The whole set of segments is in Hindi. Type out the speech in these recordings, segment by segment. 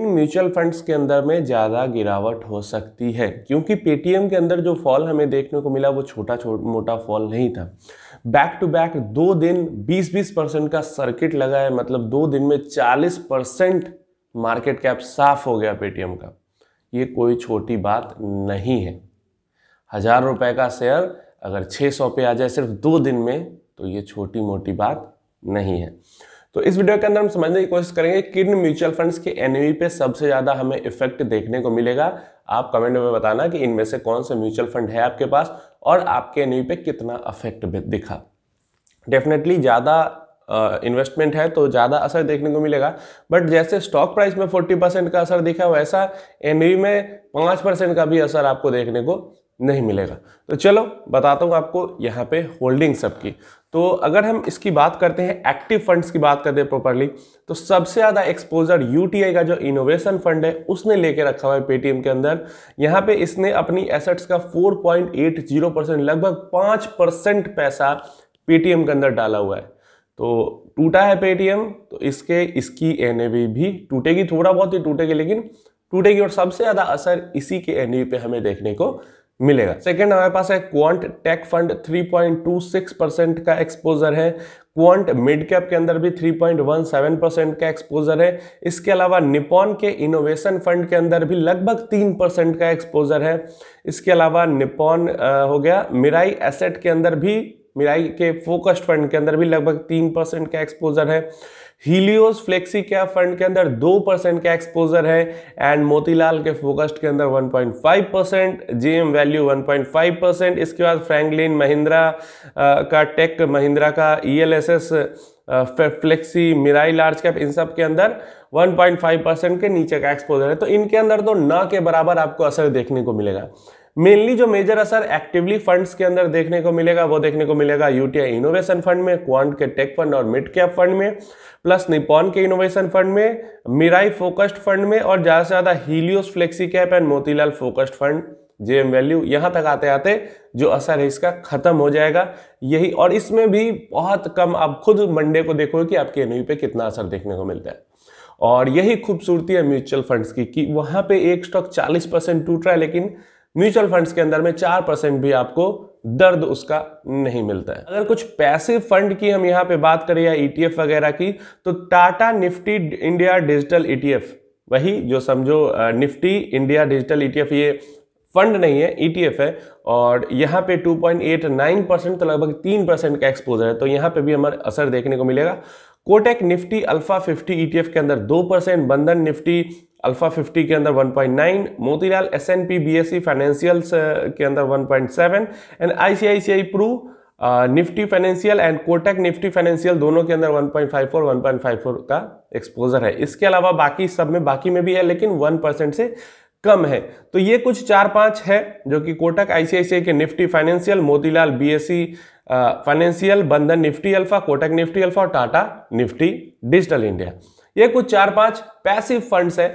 म्यूचुअल फंड्स के अंदर में ज़्यादा गिरावट हो सकती है क्योंकि पेटीएम के अंदर जो फॉल हमें देखने को मिला वो छोटा मोटा फॉल नहीं था बैक टू बैक दो दिन 20-20 परसेंट का सर्किट लगा है मतलब दो दिन में 40 परसेंट मार्केट कैप साफ हो गया पेटीएम का ये कोई छोटी बात नहीं है हज़ार रुपए का शेयर अगर छः पे आ जाए सिर्फ दो दिन में तो ये छोटी मोटी बात नहीं है तो इस वीडियो के अंदर हम समझने की कोशिश करेंगे किन म्यूचुअल फंड्स के एनवी पे सबसे ज़्यादा हमें इफेक्ट देखने को मिलेगा आप कमेंट में बताना कि इनमें से कौन सा म्यूचुअल फंड है आपके पास और आपके एनवी पे कितना इफेक्ट दिखा डेफिनेटली ज़्यादा इन्वेस्टमेंट uh, है तो ज़्यादा असर देखने को मिलेगा बट जैसे स्टॉक प्राइस में 40 परसेंट का असर दिखा वैसा एन में 5 परसेंट का भी असर आपको देखने को नहीं मिलेगा तो चलो बताता हूँ आपको यहाँ पे होल्डिंग सबकी तो अगर हम इसकी बात करते हैं एक्टिव फंड्स की बात करते हैं प्रॉपरली तो सबसे ज़्यादा एक्सपोजर यूटीआई का जो इनोवेशन फंड है उसने लेके रखा हुआ है पेटीएम के अंदर यहाँ पे इसने अपनी एसेट्स का 4.80 परसेंट लगभग 5 परसेंट पैसा पेटीएम के अंदर डाला हुआ है तो टूटा है पेटीएम तो इसके इसकी एन भी टूटेगी थोड़ा बहुत ही टूटेगी लेकिन टूटेगी और सबसे ज़्यादा असर इसी के एन पे हमें देखने को मिलेगा सेकंड हमारे पास है क्वांट टेक फंड 3.26 परसेंट का एक्सपोजर है क्वांट मिड कैप के अंदर भी 3.17 परसेंट का एक्सपोजर है इसके अलावा निपॉन के इनोवेशन फंड के अंदर भी लगभग 3 परसेंट का एक्सपोजर है इसके अलावा निपॉन हो गया मिराई एसेट के अंदर भी मिराई के फोकस्ड फंड के अंदर भी लगभग तीन परसेंट का एक्सपोजर है हीलियोस फ्लेक्सी कैप फंड के अंदर दो परसेंट का एक्सपोजर है एंड मोतीलाल के फोकस्ड के अंदर 1.5 परसेंट जे वैल्यू 1.5 परसेंट इसके बाद फ्रैंकलिन महिंद्रा का टेक महिंद्रा का ई फ्लेक्सी मिराई लार्ज कैप इन सब के अंदर 1.5 परसेंट के नीचे का एक्सपोजर है तो इनके अंदर तो न के बराबर आपको असर देखने को मिलेगा मेनली जो मेजर असर एक्टिवली फंड्स के अंदर देखने को मिलेगा वो देखने को मिलेगा यूटीआई इनोवेशन फंड में क्वांट के टेक फंड और मिड कैप फंड में प्लस निपॉन के इनोवेशन फंड में मिराई फोकस्ड फंड में और ज़्यादा से ज़्यादा Helios flexi cap and Motilal focused fund JM value यहां तक आते आते जो असर है इसका खत्म हो जाएगा यही और इसमें भी बहुत कम आप खुद मंडे को देखोगे कि आपके एन पे कितना असर देखने को मिलता है और यही खूबसूरती है म्यूचुअल फंड्स की कि वहां पे एक स्टॉक 40 परसेंट टूट रहा है लेकिन म्यूचुअल फंड्स के अंदर में चार परसेंट भी आपको दर्द उसका नहीं मिलता है अगर कुछ पैसिव फंड की हम यहाँ पे बात करें या ईटीएफ e वगैरह की तो Tata Nifty India digital ETF e वही जो समझो Nifty India digital ETF e ये फंड नहीं है ईटीएफ है और यहाँ पे 2.89 परसेंट तो लगभग तीन परसेंट का एक्सपोजर है तो यहाँ पे भी हमारा असर देखने को मिलेगा Kotak Nifty alpha 50 ETF e के अंदर दो परसेंट बंधन निफ्टी अल्फा 50 के अंदर 1.9 Motilal S N P B S C financials के अंदर 1.7 and ICICI Pru Nifty financial and Kotak Nifty financial दोनों के अंदर 1.54 1.54 का एक्सपोजर है इसके अलावा बाकी सब में बाकी में भी है लेकिन वन परसेंट से कम है तो ये कुछ चार पांच है जो कि कोटक आईसीआईसीआई के Nifty financial Motilal BSC financial Bandhan Nifty alpha Kotak Nifty alpha और टाटा निफ्टी डिजिटल इंडिया ये कुछ चार पांच पैसिव फंड्स है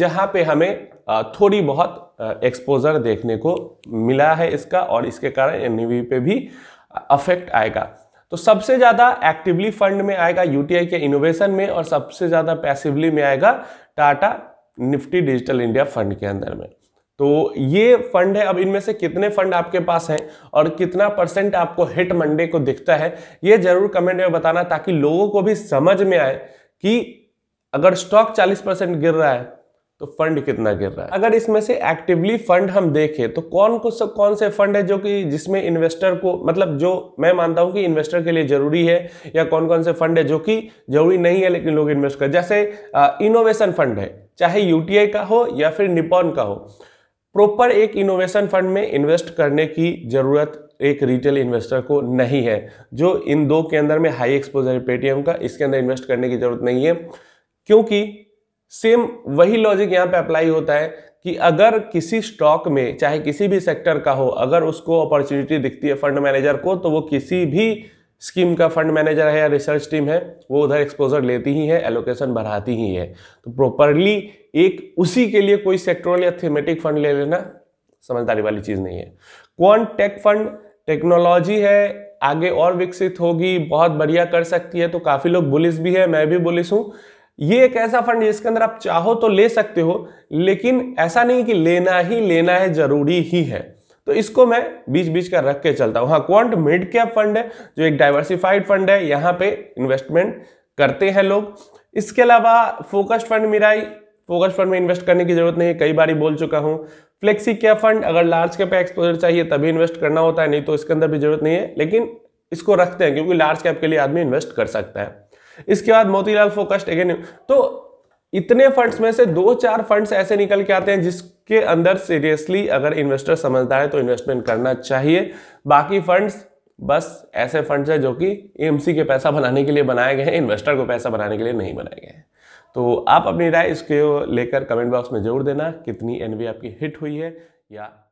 जहां पे हमें थोड़ी बहुत एक्सपोजर देखने को मिला है इसका और इसके कारण एन पे भी अफेक्ट आएगा तो सबसे ज़्यादा एक्टिवली फंड में आएगा यूटीआई के इनोवेशन में और सबसे ज़्यादा पैसिवली में आएगा Tata Nifty digital India fund के अंदर में तो ये फंड है अब इनमें से कितने फंड आपके पास हैं और कितना परसेंट आपको हिट मंडे को दिखता है ये जरूर कमेंट में बताना ताकि लोगों को भी समझ में आए कि अगर स्टॉक 40 परसेंट गिर रहा है तो फंड कितना गिर रहा है अगर इसमें से एक्टिवली फंड हम देखें तो कौन कुछ कौन से फंड है जो कि जिसमें इन्वेस्टर को मतलब जो मैं मानता हूं कि इन्वेस्टर के लिए जरूरी है या कौन कौन से फंड है जो कि जरूरी नहीं है लेकिन लोग इन्वेस्ट कर जैसे इनोवेशन फंड है चाहे यूटीआई का हो या फिर निपॉन का हो प्रॉपर एक इनोवेशन फंड में इन्वेस्ट करने की ज़रूरत एक रिटेल इन्वेस्टर को नहीं है जो इन दो के अंदर में हाई एक्सपोजर पेटीएम का इसके अंदर इन्वेस्ट करने की ज़रूरत नहीं है क्योंकि सेम वही लॉजिक यहाँ पे अप्लाई होता है कि अगर किसी स्टॉक में चाहे किसी भी सेक्टर का हो अगर उसको अपॉर्चुनिटी दिखती है फंड मैनेजर को तो वो किसी भी स्कीम का फंड मैनेजर है या रिसर्च टीम है वो उधर एक्सपोजर लेती ही है एलोकेशन बढ़ाती ही है तो प्रॉपरली एक उसी के लिए कोई सेक्टोरल या थीमेटिक फंड ले लेना समझदारी वाली चीज़ नहीं है कौन टेक फंड टेक्नोलॉजी है आगे और विकसित होगी बहुत बढ़िया कर सकती है तो काफ़ी लोग बुलिस भी है मैं भी बुलिस हूँ ये एक ऐसा फंड जिसके अंदर आप चाहो तो ले सकते हो लेकिन ऐसा नहीं कि लेना ही लेना है जरूरी ही है तो इसको मैं बीच बीच का रख के चलता हूं हाँ क्वांट मिड कैप फंड है जो एक डाइवर्सिफाइड फंड है यहां पे इन्वेस्टमेंट करते हैं लोग इसके अलावा फोकस्ड फंड मेरा फोकस फंड में इन्वेस्ट करने की जरूरत नहीं है कई बार बोल चुका हूं फ्लेक्सी कैप फंड अगर लार्ज कैप एक्सपोजर चाहिए तभी इन्वेस्ट करना होता है नहीं तो इसके अंदर भी जरूरत नहीं है लेकिन इसको रखते हैं क्योंकि लार्ज कैप के लिए आदमी इन्वेस्ट कर सकता है इसके बाद मोतीलाल फोकस्ड अगेन तो इतने फंड्स में से दो चार फंड्स ऐसे निकल के आते हैं जिसके अंदर सीरियसली अगर इन्वेस्टर समझदार है तो इन्वेस्टमेंट करना चाहिए बाकी फंड्स बस ऐसे फंड्स हैं जो कि एमसी के पैसा बनाने के लिए बनाए गए हैं इन्वेस्टर को पैसा बनाने के लिए नहीं बनाए गए हैं तो आप अपनी राय इसके लेकर कमेंट बॉक्स में जरूर देना कितनी एनवी आपकी हिट हुई है या